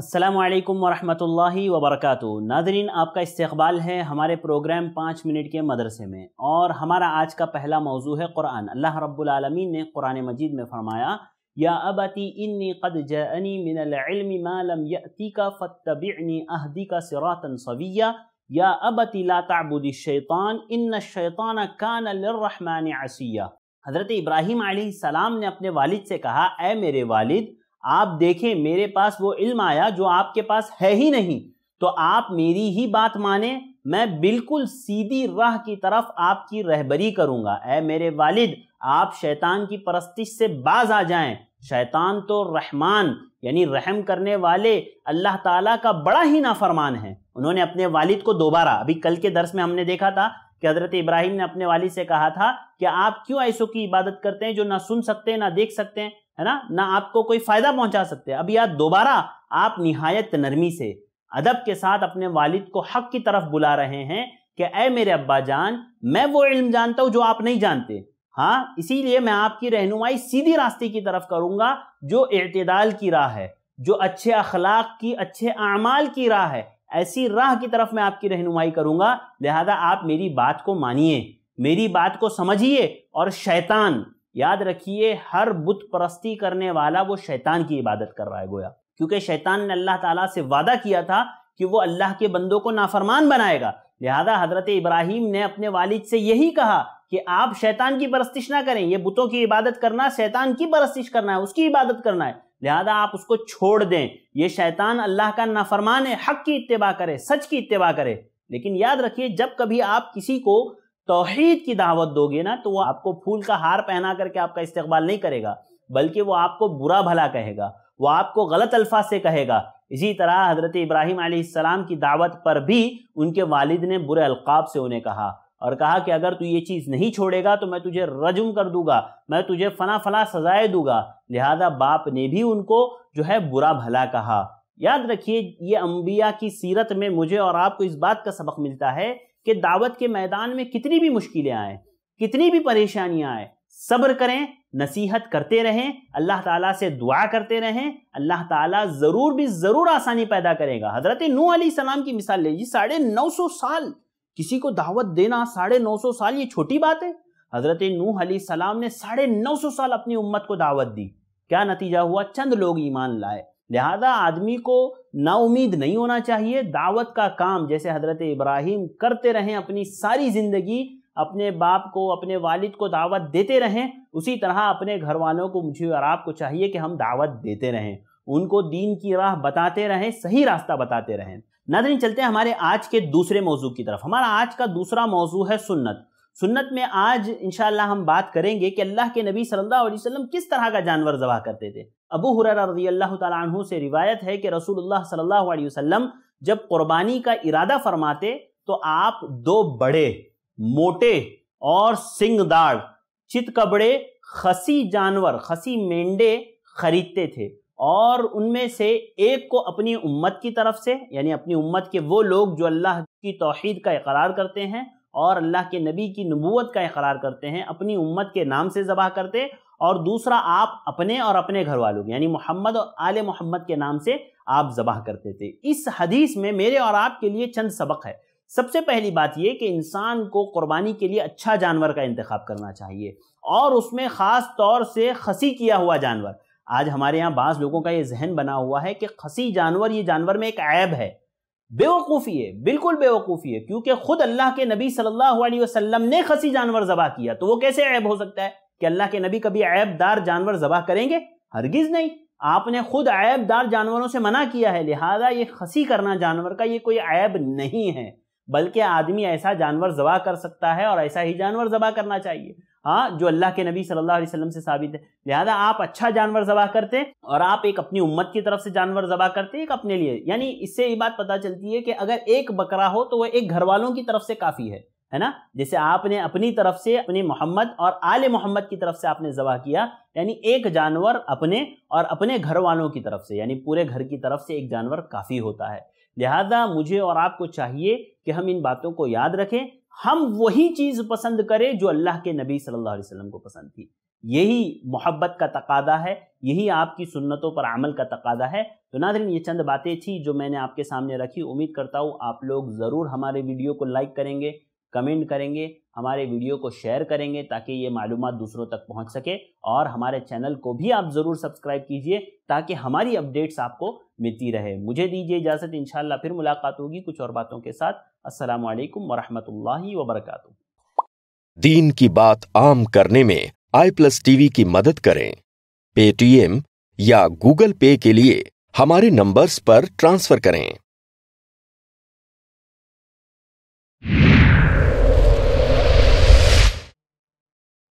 असलकम वरहि वबरक नादरीन आपका इस्तबाल है हमारे प्रोग्राम पाँच मिनट के मदरसे में और हमारा आज का पहला मौजू है क़ुरान अल्लाह रब्बुलमीन ने क़ुरान मजीद में फ़रमाया या अबती इन्नी कद जनी का फ़तबनी अहदी सिरातन सविया या अबती लाताबुदी शैतान इन शैतान कान आसिया हज़रत इब्राहिम सलाम ने अपने वालिद से कहा ए मेरे वालिद आप देखें मेरे पास वो इल्म आया जो आपके पास है ही नहीं तो आप मेरी ही बात माने मैं बिल्कुल सीधी राह की तरफ आपकी रहबरी करूंगा ऐ मेरे वालिद आप शैतान की परस्तिश से बाज आ जाएं शैतान तो रहमान यानी रहम करने वाले अल्लाह ताला का बड़ा ही नाफरमान है उन्होंने अपने वालिद को दोबारा अभी कल के दर्स में हमने देखा था कि हज़रत इब्राहिम ने अपने वाली से कहा था कि आप क्यों ऐसों की इबादत करते हैं जो ना सुन सकते हैं ना देख सकते हैं है ना ना आपको कोई फ़ायदा पहुंचा सकते हैं अब यार दोबारा आप नहायत नरमी से अदब के साथ अपने वालिद को हक की तरफ बुला रहे हैं कि अय मेरे अब्बा जान मैं वो इल्म जानता हूँ जो आप नहीं जानते हाँ इसीलिए मैं आपकी रहनुमाई सीधी रास्ते की तरफ करूँगा जो इतदाल की राह है जो अच्छे अखलाक की अच्छे अमाल की राह है ऐसी राह की तरफ मैं आपकी रहनुमाई करूंगा लिहाजा आप मेरी बात को मानिए मेरी बात को समझिए और शैतान याद रखिए हर बुत परस्ती करने वाला वो शैतान की इबादत कर रहा है गोया क्योंकि शैतान ने अल्लाह ताला से वादा किया था कि वो अल्लाह के बंदों को नाफरमान बनाएगा लिहाजा हजरत इब्राहिम ने अपने वालिद से यही कहा कि आप शैतान की परस्तिश ना करें ये बुतों की इबादत करना शैतान की परस्तिश करना है उसकी इबादत करना है लिहाजा आप उसको छोड़ दें ये शैतान अल्लाह का नाफरमान है हक की इतबा करे सच की इतबा करे लेकिन याद रखिए जब कभी आप किसी को तोहहीद की दावत दोगे ना तो वह आपको फूल का हार पहना करके आपका इस्तेबाल नहीं करेगा बल्कि वह आपको बुरा भला कहेगा वह आपको गलत अल्फाज से कहेगा इसी तरह हज़रत इब्राहिम आसमाम की दावत पर भी उनके वालिद ने बुरे अलकाब से उन्हें कहा और कहा कि अगर तू ये चीज़ नहीं छोड़ेगा तो मैं तुझे रजुम कर दूंगा मैं तुझे फना फला सजाए दूंगा लिहाजा बाप ने भी उनको जो है बुरा भला कहा याद रखिए ये अम्बिया की सीरत में मुझे और आपको इस बात का सबक मिलता है कि दावत के मैदान में कितनी भी मुश्किलें आए कितनी भी परेशानियाँ आए सब्र करें नसीहत करते रहें अल्लाह ताला से दुआ करते रहें अल्लाह ताला ज़रूर भी ज़रूर आसानी पैदा करेगा हज़रत नू सलाम की मिसाल लीजिए साढ़े नौ सौ साल किसी को दावत देना साढ़े नौ सौ साल ये छोटी बात है हजरत नूह सलाम ने साढ़े नौ सौ साल अपनी उम्मत को दावत दी क्या नतीजा हुआ चंद लोग ईमान लाए लिहाजा आदमी को नाउमीद नहीं होना चाहिए दावत का काम जैसे हजरत इब्राहिम करते रहें अपनी सारी ज़िंदगी अपने बाप को अपने वालिद को दावत देते रहें उसी तरह अपने घर वालों को मुझे और आपको चाहिए कि हम दावत देते रहें उनको दीन की राह बताते रहें सही रास्ता बताते रहें नादरीन चलते हैं हमारे आज के दूसरे मौजू की तरफ हमारा आज का दूसरा मौजू है सुन्नत सुन्नत में आज इंशाल्लाह हम बात करेंगे कि अल्लाह के नबी सल्लल्लाहु अलैहि वसल्लम किस तरह का जानवर जबा करते थे अबू हुर रजी अल्लाह तु से रिवायत है कि रसूलुल्लाह सल्लल्लाहु अलैहि वसल्लम जब कुर्बानी का इरादा फरमाते तो आप दो बड़े मोटे और सिंगदार कबड़े खसी जानवर खसी मेंढे खरीदते थे और उनमें से एक को अपनी उम्मत की तरफ से यानी अपनी उम्मत के वो लोग जो अल्लाह की तोहद का इकरार करते हैं और अल्लाह के नबी की नबूत का इकरार करते हैं अपनी उम्मत के नाम से ज़बह करते और दूसरा आप अपने और अपने घर वालों यानी मोहम्मद और आल मोहम्मद के नाम से आप ज़बह करते थे इस हदीस में मेरे और आपके लिए चंद सबक है सबसे पहली बात यह कि इंसान को कुर्बानी के लिए अच्छा जानवर का इंतखब करना चाहिए और उसमें ख़ास तौर से खसी किया हुआ जानवर आज हमारे यहाँ बास लोगों का ये जहन बना हुआ है कि खसी जानवर ये जानवर में एक ऐब है बेवकूफ़ी है बिल्कुल बेवकूफ़ी है क्योंकि खुद अल्लाह के नबी सल्लल्लाहु अलैहि वसल्लम ने खसी जानवर जबा किया तो वो कैसे ऐब हो सकता है कि अल्लाह के नबी कभी ऐबदार जानवर जबा करेंगे हरगिज़ नहीं आपने खुद ऐबदार जानवरों से मना किया है लिहाजा ये खसी करना जानवर का ये कोई ऐब नहीं है बल्कि आदमी ऐसा जानवर जबा कर सकता है और ऐसा ही जानवर जबा करना चाहिए हाँ जो अल्लाह के नबी सल्लल्लाहु अलैहि वसल्लम से साबित है लिहाजा आप अच्छा जानवर जबा करते और आप एक अपनी उम्मत की तरफ से जानवर जबा करते एक अपने लिए यानी इससे ये बात पता चलती है कि अगर एक बकरा हो तो वह एक घर वालों की तरफ से काफ़ी है है ना जैसे आपने अपनी तरफ से अपने मोहम्मद और आले मोहम्मद की तरफ से आपने जबा किया यानी एक जानवर अपने और अपने घर वालों की तरफ से यानी पूरे घर की तरफ से एक जानवर काफ़ी होता है लिहाजा मुझे और आपको चाहिए कि हम इन बातों को याद रखें हम वही चीज़ पसंद करें जो अल्लाह के नबी सल्लल्लाहु अलैहि वसल्लम को पसंद थी यही मोहब्बत का तकादा है यही आपकी सुन्नतों पर अमल का तकादा है तो नादरीन ये चंद बातें थी जो मैंने आपके सामने रखी उम्मीद करता हूँ आप लोग ज़रूर हमारे वीडियो को लाइक करेंगे कमेंट करेंगे हमारे वीडियो को शेयर करेंगे ताकि ये मालूम दूसरों तक पहुंच सके और हमारे चैनल को भी आप ज़रूर सब्सक्राइब कीजिए ताकि हमारी अपडेट्स आपको मिलती रहे मुझे दीजिए इजाज़त इन फिर मुलाकात होगी कुछ और बातों के साथ असल वरहमल वबरक दीन की बात आम करने में आई प्लस टीवी की मदद करें पेटीएम या गूगल पे के लिए हमारे नंबर्स पर ट्रांसफर करें